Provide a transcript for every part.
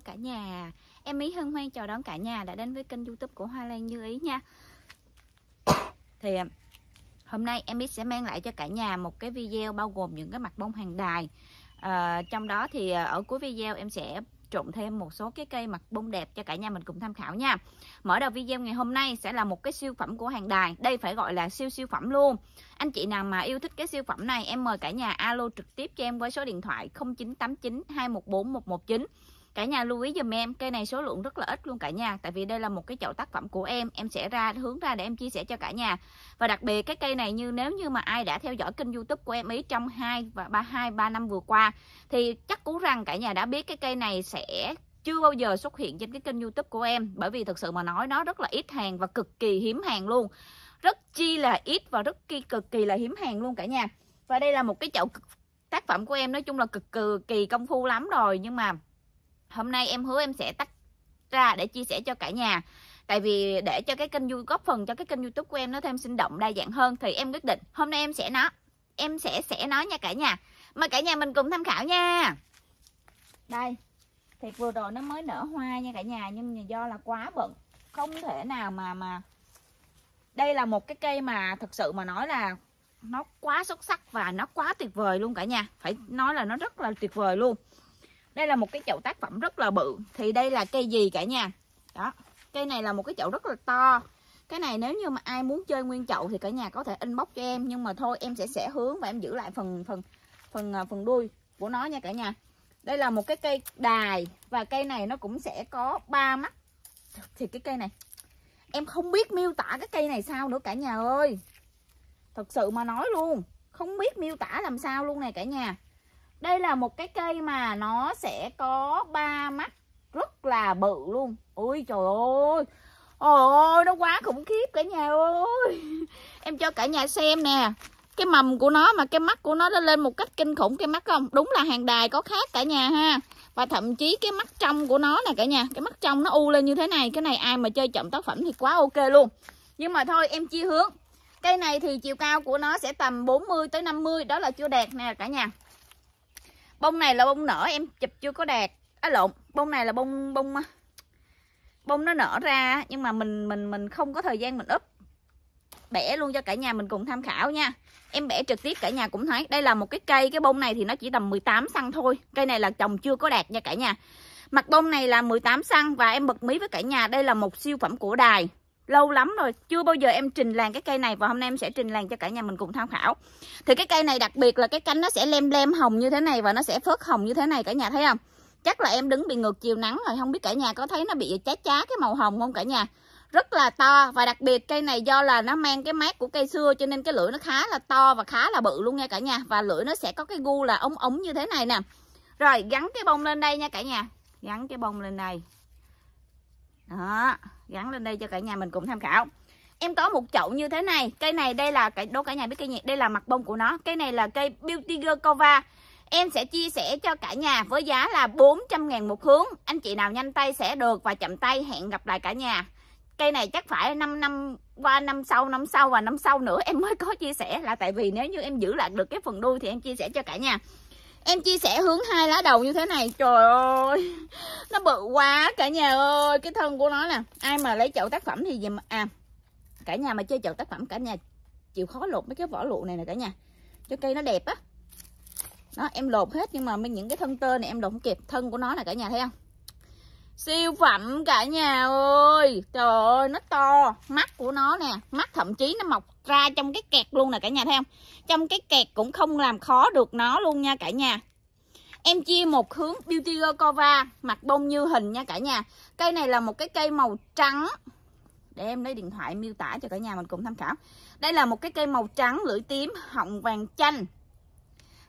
cả nhà Em Ý hân hoan chào đón cả nhà đã đến với kênh youtube của Hoa Lan Như Ý nha Thì um, hôm nay em Ý sẽ mang lại cho cả nhà một cái video bao gồm những cái mặt bông hàng đài à, Trong đó thì ờ, ở cuối video em sẽ trộn thêm một số cái cây mặt bông đẹp cho cả nhà mình cùng tham khảo nha Mở đầu video ngày hôm nay sẽ là một cái siêu phẩm của hàng đài Đây phải gọi là siêu siêu phẩm luôn Anh chị nào mà yêu thích cái siêu phẩm này Em mời cả nhà alo trực tiếp cho em với số điện thoại 0989 214 119 cả nhà lưu ý dùm em cây này số lượng rất là ít luôn cả nhà tại vì đây là một cái chậu tác phẩm của em em sẽ ra hướng ra để em chia sẻ cho cả nhà và đặc biệt cái cây này như nếu như mà ai đã theo dõi kênh youtube của em ý trong hai và ba hai ba năm vừa qua thì chắc cú rằng cả nhà đã biết cái cây này sẽ chưa bao giờ xuất hiện trên cái kênh youtube của em bởi vì thực sự mà nói nó rất là ít hàng và cực kỳ hiếm hàng luôn rất chi là ít và rất kỳ cực kỳ là hiếm hàng luôn cả nhà và đây là một cái chậu tác phẩm của em nói chung là cực kỳ công phu lắm rồi nhưng mà hôm nay em hứa em sẽ tách ra để chia sẻ cho cả nhà tại vì để cho cái kênh youtube góp phần cho cái kênh youtube của em nó thêm sinh động đa dạng hơn thì em quyết định hôm nay em sẽ nói em sẽ sẽ nói nha cả nhà mời cả nhà mình cùng tham khảo nha đây thiệt vừa rồi nó mới nở hoa nha cả nhà nhưng do là quá bận không thể nào mà mà đây là một cái cây mà thật sự mà nói là nó quá xuất sắc và nó quá tuyệt vời luôn cả nhà phải nói là nó rất là tuyệt vời luôn đây là một cái chậu tác phẩm rất là bự thì đây là cây gì cả nhà đó cây này là một cái chậu rất là to cái này nếu như mà ai muốn chơi nguyên chậu thì cả nhà có thể inbox cho em nhưng mà thôi em sẽ sẽ hướng và em giữ lại phần phần phần à, phần đuôi của nó nha cả nhà đây là một cái cây đài và cây này nó cũng sẽ có ba mắt thì cái cây này em không biết miêu tả cái cây này sao nữa cả nhà ơi thật sự mà nói luôn không biết miêu tả làm sao luôn nè cả nhà đây là một cái cây mà nó sẽ có ba mắt rất là bự luôn ôi trời ơi ôi nó quá khủng khiếp cả nhà ơi em cho cả nhà xem nè cái mầm của nó mà cái mắt của nó nó lên một cách kinh khủng cái mắt không đúng là hàng đài có khác cả nhà ha và thậm chí cái mắt trong của nó nè cả nhà cái mắt trong nó u lên như thế này cái này ai mà chơi chậm tác phẩm thì quá ok luôn nhưng mà thôi em chia hướng cây này thì chiều cao của nó sẽ tầm 40 tới 50 đó là chưa đẹp nè cả nhà bông này là bông nở em chụp chưa có đạt á à, lộn bông này là bông bông à, bông nó nở ra nhưng mà mình mình mình không có thời gian mình úp bẻ luôn cho cả nhà mình cùng tham khảo nha em bẻ trực tiếp cả nhà cũng thấy đây là một cái cây cái bông này thì nó chỉ tầm 18 xăng thôi cây này là trồng chưa có đạt nha cả nhà mặt bông này là 18 xăng và em bật mí với cả nhà đây là một siêu phẩm của đài lâu lắm rồi chưa bao giờ em trình làng cái cây này và hôm nay em sẽ trình làng cho cả nhà mình cùng tham khảo thì cái cây này đặc biệt là cái cánh nó sẽ lem lem hồng như thế này và nó sẽ phớt hồng như thế này cả nhà thấy không chắc là em đứng bị ngược chiều nắng rồi không biết cả nhà có thấy nó bị chá chá cái màu hồng không cả nhà rất là to và đặc biệt cây này do là nó mang cái mát của cây xưa cho nên cái lưỡi nó khá là to và khá là bự luôn nha cả nhà và lưỡi nó sẽ có cái gu là ống ống như thế này nè rồi gắn cái bông lên đây nha cả nhà gắn cái bông lên đây đó gắn lên đây cho cả nhà mình cùng tham khảo em có một chậu như thế này cây này đây là cái đố cả nhà biết cây gì đây là mặt bông của nó cây này là cây beauty girl cova em sẽ chia sẻ cho cả nhà với giá là 400 ngàn một hướng anh chị nào nhanh tay sẽ được và chậm tay hẹn gặp lại cả nhà cây này chắc phải 5 năm qua năm sau năm sau và năm sau nữa em mới có chia sẻ là tại vì nếu như em giữ lại được cái phần đuôi thì em chia sẻ cho cả nhà Em chia sẻ hướng hai lá đầu như thế này Trời ơi Nó bự quá cả nhà ơi Cái thân của nó nè Ai mà lấy chậu tác phẩm thì gì mà À cả nhà mà chơi chậu tác phẩm cả nhà Chịu khó lột mấy cái vỏ lụa này nè cả nhà Cho cây nó đẹp á Đó em lột hết nhưng mà những cái thân tơ này em lột không kịp Thân của nó là cả nhà thấy không siêu phẩm cả nhà ơi trời ơi nó to mắt của nó nè mắt thậm chí nó mọc ra trong cái kẹt luôn nè cả nhà thấy không trong cái kẹt cũng không làm khó được nó luôn nha cả nhà em chia một hướng beauty cova mặt bông như hình nha cả nhà cây này là một cái cây màu trắng để em lấy điện thoại miêu tả cho cả nhà mình cùng tham khảo đây là một cái cây màu trắng lưỡi tím họng vàng chanh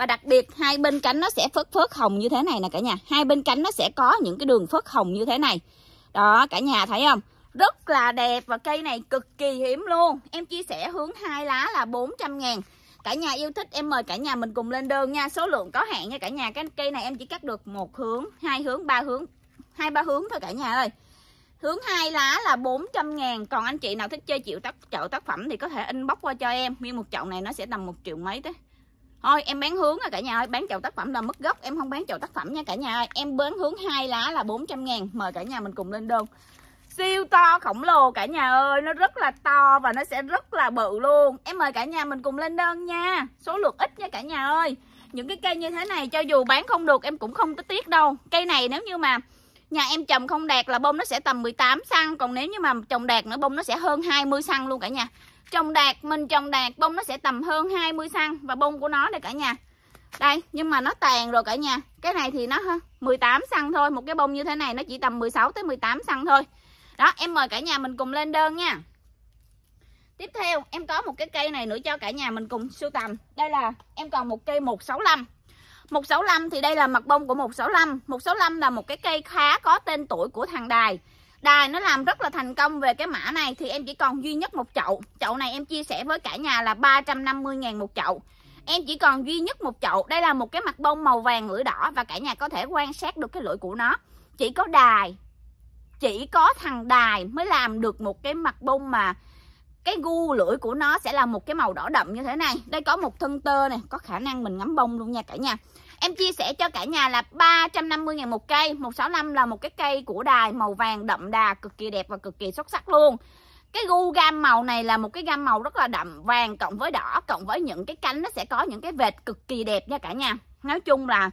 và đặc biệt hai bên cánh nó sẽ phớt phớt hồng như thế này nè cả nhà hai bên cánh nó sẽ có những cái đường phớt hồng như thế này đó cả nhà thấy không rất là đẹp và cây này cực kỳ hiếm luôn em chia sẻ hướng hai lá là 400 ngàn cả nhà yêu thích em mời cả nhà mình cùng lên đơn nha số lượng có hạn nha cả nhà cái cây này em chỉ cắt được một hướng hai hướng ba hướng hai ba hướng thôi cả nhà ơi Hướng hai lá là 400 ngàn Còn anh chị nào thích chơi chịu tác chậu tác phẩm Thì có thể inbox qua cho em Nguyên một chậu này nó sẽ tầm một triệu mấy tới thôi em bán hướng à cả nhà ơi bán chậu tác phẩm là mất gốc em không bán chậu tác phẩm nha cả nhà ơi em bán hướng hai lá là 400 ngàn mời cả nhà mình cùng lên đơn siêu to khổng lồ cả nhà ơi nó rất là to và nó sẽ rất là bự luôn em mời cả nhà mình cùng lên đơn nha số lượng ít nha cả nhà ơi những cái cây như thế này cho dù bán không được em cũng không có tiếc đâu cây này nếu như mà nhà em trồng không đạt là bông nó sẽ tầm 18 xăng còn nếu như mà trồng đạt nữa bông nó sẽ hơn 20 xăng luôn cả nhà trồng đạt mình trồng đạt bông nó sẽ tầm hơn 20 xăng và bông của nó đây cả nhà đây nhưng mà nó tàn rồi cả nhà cái này thì nó 18 xăng thôi một cái bông như thế này nó chỉ tầm 16 tới 18 xăng thôi đó em mời cả nhà mình cùng lên đơn nha tiếp theo em có một cái cây này nữa cho cả nhà mình cùng sưu tầm đây là em còn một cây 165 165 thì đây là mặt bông của 165 165 là một cái cây khá có tên tuổi của thằng Đài đài nó làm rất là thành công về cái mã này thì em chỉ còn duy nhất một chậu chậu này em chia sẻ với cả nhà là 350 ngàn một chậu em chỉ còn duy nhất một chậu đây là một cái mặt bông màu vàng lưỡi đỏ và cả nhà có thể quan sát được cái lưỡi của nó chỉ có đài chỉ có thằng đài mới làm được một cái mặt bông mà cái gu lưỡi của nó sẽ là một cái màu đỏ đậm như thế này đây có một thân tơ này có khả năng mình ngắm bông luôn nha cả nhà Em chia sẻ cho cả nhà là 350 ngàn một cây 165 là một cái cây của đài màu vàng đậm đà Cực kỳ đẹp và cực kỳ xuất sắc luôn Cái gu gam màu này là một cái gam màu rất là đậm Vàng cộng với đỏ cộng với những cái cánh Nó sẽ có những cái vệt cực kỳ đẹp nha cả nhà Nói chung là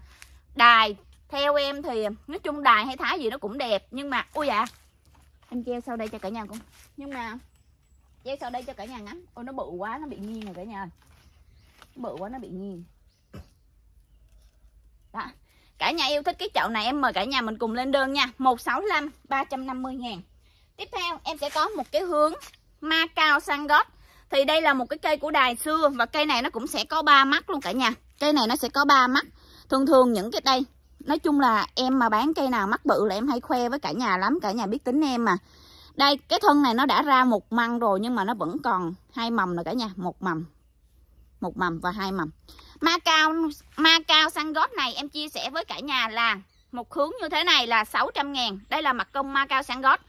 đài Theo em thì nói chung đài hay thái gì nó cũng đẹp Nhưng mà ui dạ em treo sau đây cho cả nhà cũng Nhưng mà treo sau đây cho cả nhà ngắm ôi nó bự quá nó bị nghiêng rồi cả nhà bự quá nó bị nghiêng đó cả nhà yêu thích cái chậu này em mời cả nhà mình cùng lên đơn nha 165 350 ngàn tiếp theo em sẽ có một cái hướng ma cao sang gót thì đây là một cái cây của đài xưa và cây này nó cũng sẽ có ba mắt luôn cả nhà cây này nó sẽ có ba mắt thường thường những cái đây nói chung là em mà bán cây nào mắt bự là em hay khoe với cả nhà lắm cả nhà biết tính em mà đây cái thân này nó đã ra một măng rồi nhưng mà nó vẫn còn hai mầm rồi cả nhà một mầm một mầm và hai mầm ma cao ma cao săn gót này em chia sẻ với cả nhà là một hướng như thế này là 600 ngàn đây là mặt công ma cao săn gót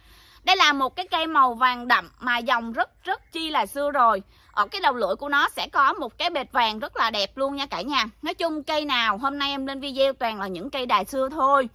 đây là một cái cây màu vàng đậm mà dòng rất rất chi là xưa rồi ở cái đầu lưỡi của nó sẽ có một cái bệt vàng rất là đẹp luôn nha cả nhà nói chung cây nào hôm nay em lên video toàn là những cây đài xưa thôi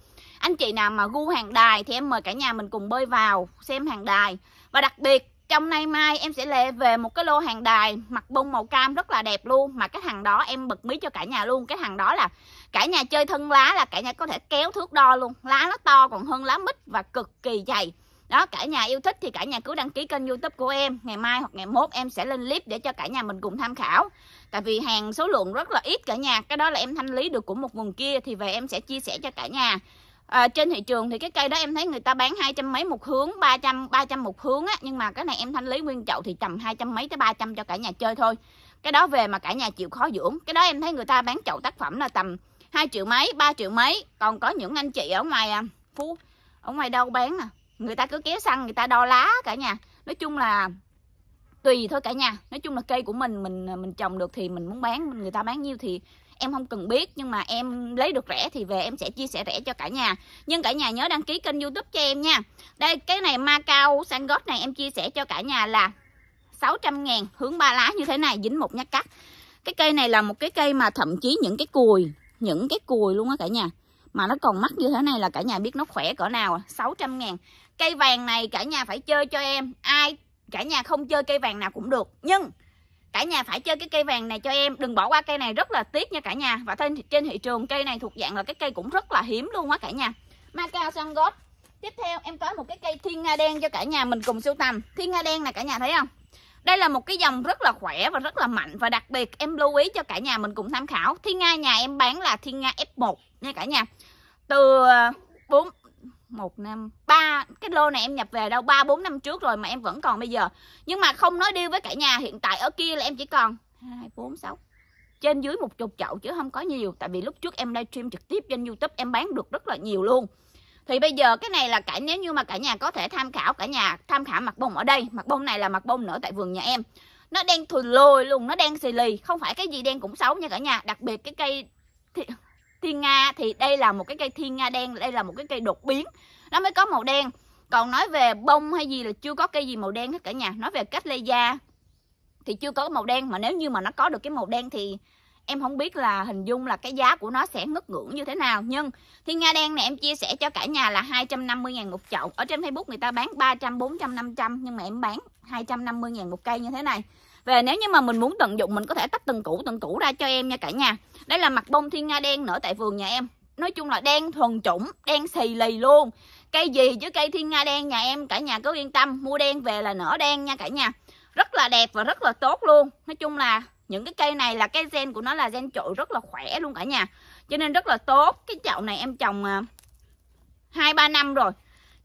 anh chị nào mà gu hàng đài thì em mời cả nhà mình cùng bơi vào xem hàng đài và đặc biệt trong nay mai em sẽ lê về một cái lô hàng đài mặt bông màu cam rất là đẹp luôn mà cái thằng đó em bật mí cho cả nhà luôn cái thằng đó là cả nhà chơi thân lá là cả nhà có thể kéo thước đo luôn lá nó to còn hơn lá mít và cực kỳ dày đó cả nhà yêu thích thì cả nhà cứ đăng ký kênh youtube của em ngày mai hoặc ngày mốt em sẽ lên clip để cho cả nhà mình cùng tham khảo tại vì hàng số lượng rất là ít cả nhà cái đó là em thanh lý được của một vùng kia thì về em sẽ chia sẻ cho cả nhà à, trên thị trường thì cái cây đó em thấy người ta bán hai trăm mấy một hướng ba trăm ba trăm một hướng á nhưng mà cái này em thanh lý nguyên chậu thì tầm hai trăm mấy tới ba trăm cho cả nhà chơi thôi cái đó về mà cả nhà chịu khó dưỡng cái đó em thấy người ta bán chậu tác phẩm là tầm hai triệu mấy ba triệu mấy còn có những anh chị ở ngoài à, phú ở ngoài đâu bán à người ta cứ kéo xăng người ta đo lá cả nhà nói chung là tùy thôi cả nhà nói chung là cây của mình mình à, mình trồng được thì mình muốn bán người ta bán nhiêu thì em không cần biết nhưng mà em lấy được rẻ thì về em sẽ chia sẻ rẻ cho cả nhà nhưng cả nhà nhớ đăng ký kênh youtube cho em nha đây cái này Macau sangot này em chia sẻ cho cả nhà là 600 ngàn hướng ba lá như thế này dính một nhát cắt cái cây này là một cái cây mà thậm chí những cái cùi những cái cùi luôn á cả nhà mà nó còn mắc như thế này là cả nhà biết nó khỏe cỡ nào à 600 ngàn cây vàng này cả nhà phải chơi cho em ai cả nhà không chơi cây vàng nào cũng được nhưng cả nhà phải chơi cái cây vàng này cho em đừng bỏ qua cây này rất là tiếc nha cả nhà và trên trên thị trường cây này thuộc dạng là cái cây cũng rất là hiếm luôn á cả nhà Macau Sangot tiếp theo em có một cái cây thiên nga đen cho cả nhà mình cùng sưu tầm thiên nga đen này cả nhà thấy không đây là một cái dòng rất là khỏe và rất là mạnh và đặc biệt em lưu ý cho cả nhà mình cùng tham khảo thiên nga nhà em bán là thiên nga F1 nha cả nhà từ 4 ờ, một năm ba cái lô này em nhập về đâu ba bốn năm trước rồi mà em vẫn còn bây giờ nhưng mà không nói đi với cả nhà hiện tại ở kia là em chỉ còn hai bốn sáu trên dưới một chục chậu chứ không có nhiều tại vì lúc trước em livestream trực tiếp trên youtube em bán được rất là nhiều luôn thì bây giờ cái này là cả nếu như mà cả nhà có thể tham khảo cả nhà tham khảo mặt bông ở đây mặt bông này là mặt bông nở tại vườn nhà em nó đen thùi lồi luôn nó đen xì lì không phải cái gì đen cũng xấu nha cả nhà đặc biệt cái cây thiên nga thì đây là một cái cây thiên nga đen đây là một cái cây đột biến nó mới có màu đen còn nói về bông hay gì là chưa có cây gì màu đen hết cả nhà nói về cách lê da thì chưa có màu đen mà nếu như mà nó có được cái màu đen thì em không biết là hình dung là cái giá của nó sẽ ngất ngưỡng như thế nào nhưng thiên nga đen này em chia sẻ cho cả nhà là 250 ngàn một chậu ở trên Facebook người ta bán 300 400 500 nhưng mà em bán 250 ngàn một cây như thế này về nếu như mà mình muốn tận dụng mình có thể tách từng củ từng củ ra cho em nha cả nhà đây là mặt bông thiên nga đen nở tại vườn nhà em nói chung là đen thuần chủng đen xì lì luôn cây gì chứ cây thiên nga đen nhà em cả nhà cứ yên tâm mua đen về là nở đen nha cả nhà rất là đẹp và rất là tốt luôn nói chung là những cái cây này là cái gen của nó là gen trội rất là khỏe luôn cả nhà cho nên rất là tốt cái chậu này em trồng à, hai ba năm rồi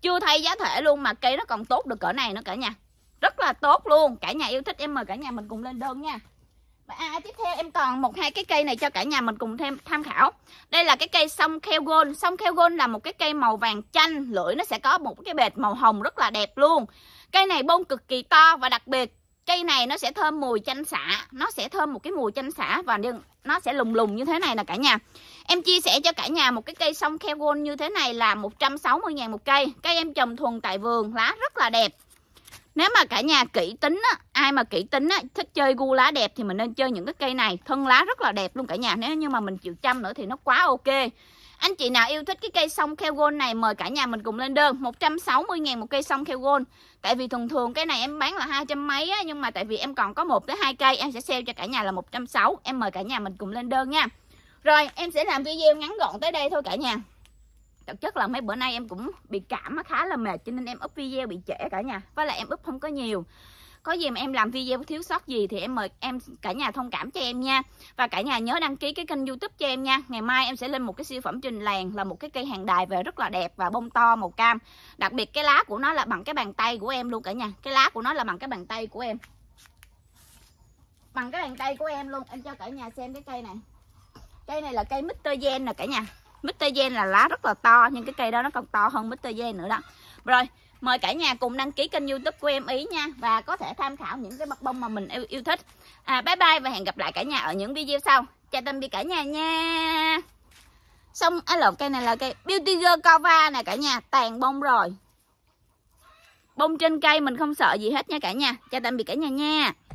chưa thay giá thể luôn mà cây nó còn tốt được cỡ này nữa cả nhà rất là tốt luôn cả nhà yêu thích em mời cả nhà mình cùng lên đơn nha và à, tiếp theo em còn một hai cái cây này cho cả nhà mình cùng thêm tham khảo đây là cái cây sông kheo gold sông kheo gold là một cái cây màu vàng chanh lưỡi nó sẽ có một cái bệt màu hồng rất là đẹp luôn cây này bông cực kỳ to và đặc biệt cây này nó sẽ thơm mùi chanh xả nó sẽ thơm một cái mùi chanh xả và nó sẽ lùng lùng như thế này nè cả nhà em chia sẻ cho cả nhà một cái cây sông kheo gold như thế này là 160 000 một cây cây em trồng thuần tại vườn lá rất là đẹp nếu mà cả nhà kỹ tính á ai mà kỹ tính á thích chơi gu lá đẹp thì mình nên chơi những cái cây này thân lá rất là đẹp luôn cả nhà nếu như mà mình chịu chăm nữa thì nó quá ok anh chị nào yêu thích cái cây song kheo gold này mời cả nhà mình cùng lên đơn 160 ngàn một cây song kheo gold Tại vì thường thường cái này em bán là 200 mấy á, nhưng mà tại vì em còn có một tới hai cây em sẽ sale cho cả nhà là 160 em mời cả nhà mình cùng lên đơn nha. Rồi em sẽ làm video ngắn gọn tới đây thôi cả nhà thực chất là mấy bữa nay em cũng bị cảm khá là mệt cho nên em up video bị trễ cả nhà với lại em up không có nhiều có gì mà em làm video thiếu sót gì thì em mời em cả nhà thông cảm cho em nha và cả nhà nhớ đăng ký cái kênh youtube cho em nha ngày mai em sẽ lên một cái siêu phẩm trình làng là một cái cây hàng đài về rất là đẹp và bông to màu cam đặc biệt cái lá của nó là bằng cái bàn tay của em luôn cả nhà cái lá của nó là bằng cái bàn tay của em bằng cái bàn tay của em luôn em cho cả nhà xem cái cây này cây này là cây mister Gen nè cả nhà Mr. Gen là lá rất là to nhưng cái cây đó nó còn to hơn Mr. Gen nữa đó rồi mời cả nhà cùng đăng ký kênh youtube của em ý nha và có thể tham khảo những cái mặt bông mà mình yêu, yêu thích à, bye bye và hẹn gặp lại cả nhà ở những video sau chào tạm biệt cả nhà nha xong á à, lộn cây này là cây beauty girl cova nè cả nhà tàn bông rồi bông trên cây mình không sợ gì hết nha cả nhà chào tạm biệt cả nhà nha